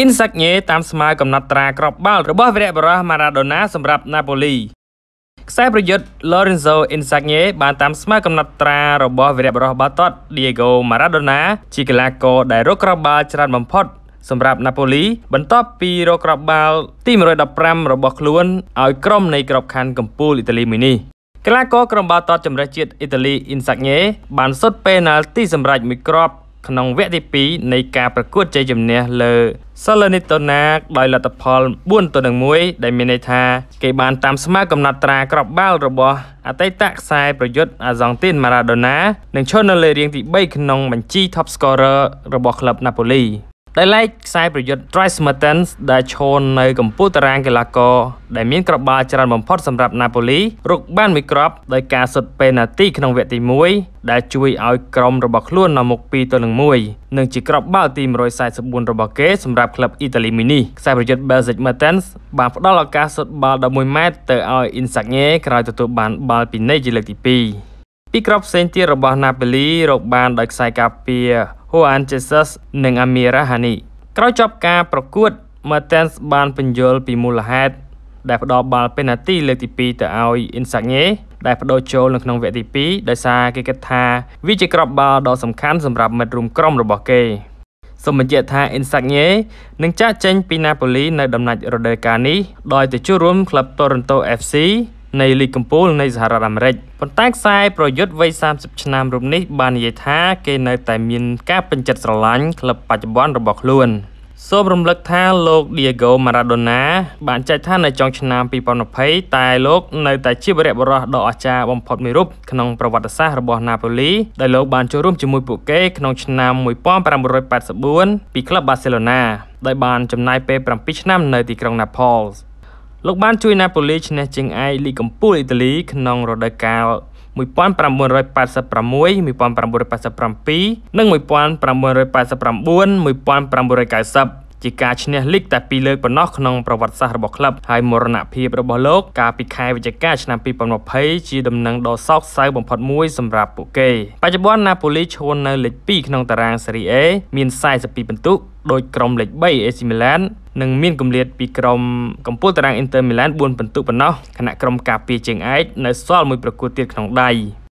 អ៊ីនសាក់ញេតាមស្មើកំណត់ត្រាក្របបាល់របស់វីរៈបុរសម៉ារ៉ាដូណាសម្រាប់ណាប៉ូលីខ្សែប្រយុទ្ធ Lorenzo Insigne បានតាមស្មើកំណត់ត្រារបស់វីរៈបុរសបាល់ទាត់ Diego Maradona ជាកីឡាករដែលរកក្របបាល់ច្រើនបំផុតសម្រាប់ណាប៉ូលីបន្ទាប់ពីរកក្របបាល់ទី115របស់ខ្លួនឲ្យក្រុមនៃក្របខ័ណ្ឌកំពូលអ៊ីតាលីមួយនេះកីឡាករក្រុមបាល់ទាត់ជម្រើសជាតិអ៊ីតាលី Insigne បានសុទ្ធពេណាល់ទីសម្រាប់មួយគ្រាប់ក្នុងវគ្គទី2នៃការប្រកួតជ័យជំនះលើ Salernitana ដោយលទ្ធផល4ទៅ1ដែលមានន័យថាគេបានតាមស្មើកំណត់ត្រាក្របបាល់របស់អតីតខ្សែប្រយុទ្ធអាសង់ទីន Maradona និងឈរនៅលើរាងទី3ក្នុងបញ្ជី Top Scorer របស់ក្លឹប Napoli ដោយឡែកខ្សែប្រយុទ្ធ Try Smertens ដែលឈរនៅកំពូលតារាងកីឡាករដែលមានក្របបាល់ច្រើនបំផុតសម្រាប់ Napoli រុកបានមួយគ្រាប់ដោយការសុតពេណាល់ទីក្នុងវគ្គទី1ដែលជួយឲ្យក្រុមរបស់ខ្លួននាំមុខ2ទៅនឹង1និងជាក្របបាល់ទី144របស់គេសម្រាប់ក្លឹបអ៊ីតាលីមីនីខ្សែប្រយុទ្ធ Belgic Mertens បានផ្ដល់ឱកាសសុតបាល់11ម៉ែត្រទៅឲ្យ Insigne ក្រោយទទួលបានបាល់ពីនៃជាលើកទី2ពីក្របផ្សេងទៀតរបស់ Napoli រកបានដោយខ្សែការពារ Juan Jesus និង Amira Hani ក្រោយចប់ការប្រកួត Mertens បានបញ្យល់ពីមូលហេតុដែលផ្ដល់បាល់ពេណាល់ទីលើកទី2ទៅឲ្យ Insigne ដែលបដូរចូលនៅក្នុងវគ្គទី2ដោយសារគេគិតថាវាជាក្របបាល់ដ៏សំខាន់សម្រាប់មិត្តរួមក្រុមរបស់គេសូមបញ្ជាក់ថា Insigne នឹងចាក់ចេញពី Napoli នៅដំណាច់រដូវកាលនេះដោយទៅចូលរួមក្លឹប Toronto FC នៃលីគកំពូលនៃសហរដ្ឋអាមេរិកប៉ុន្តែខ្សែប្រយុទ្ធវ័យ30ឆ្នាំរូបនេះ បាននិយាយថា គេ នៅតែមាន ការពេញចិត្តស្រឡាញ់ក្លឹបបច្ចុប្បន្នរបស់ខ្លួន សូមរំលឹកថាលោក Diego Maradona បានចែកឋាននៅចុងឆ្នាំ2020តែលោកនៅតែជាវីរបុរសដ៏អស្ចារ្យបំផុតមួយរូបក្នុងប្រវត្តិសាស្ត្ររបស់ Napoli ដែលលោកបានចូលរួមជាមួយពួកគេក្នុងឆ្នាំ1984ពីក្លឹប Barcelona ដែលបានចំណាយពេល7ឆ្នាំនៅទីក្រុង Naples លោកបានជួយណាប៉ូលីឈ្នះជើងឯកលីកកំពូលអ៊ីតាលីក្នុងរដូវកាល1986 1987និង1989 1990ជាការឈ្នះលីកតែពីរលើកប៉ុណ្ណោះក្នុងប្រវត្តិសាស្ត្ររបស់ក្លឹបហើយមរណភាពរបស់លោកកាលពីខែវិច្ឆិកាឆ្នាំ2020ជាដំណឹងដ៏សោកសៅបំផុតមួយសម្រាប់ពួកគេ បច្ចុប្បន្នណាប៉ូលីឈរនៅលេខ2ក្នុងតារាងសេរី A មាន42ពិន្ទុដោយក្រុមលេខ3 AC Milan និងមានកម្រិតពីក្រុមកំពូលតារាង Inter Milan 4ពិន្ទុប៉ុណ្ណោះខណៈក្រុមការពារជើងឯកនៅសល់មួយប្រកួតទៀតក្នុងដៃ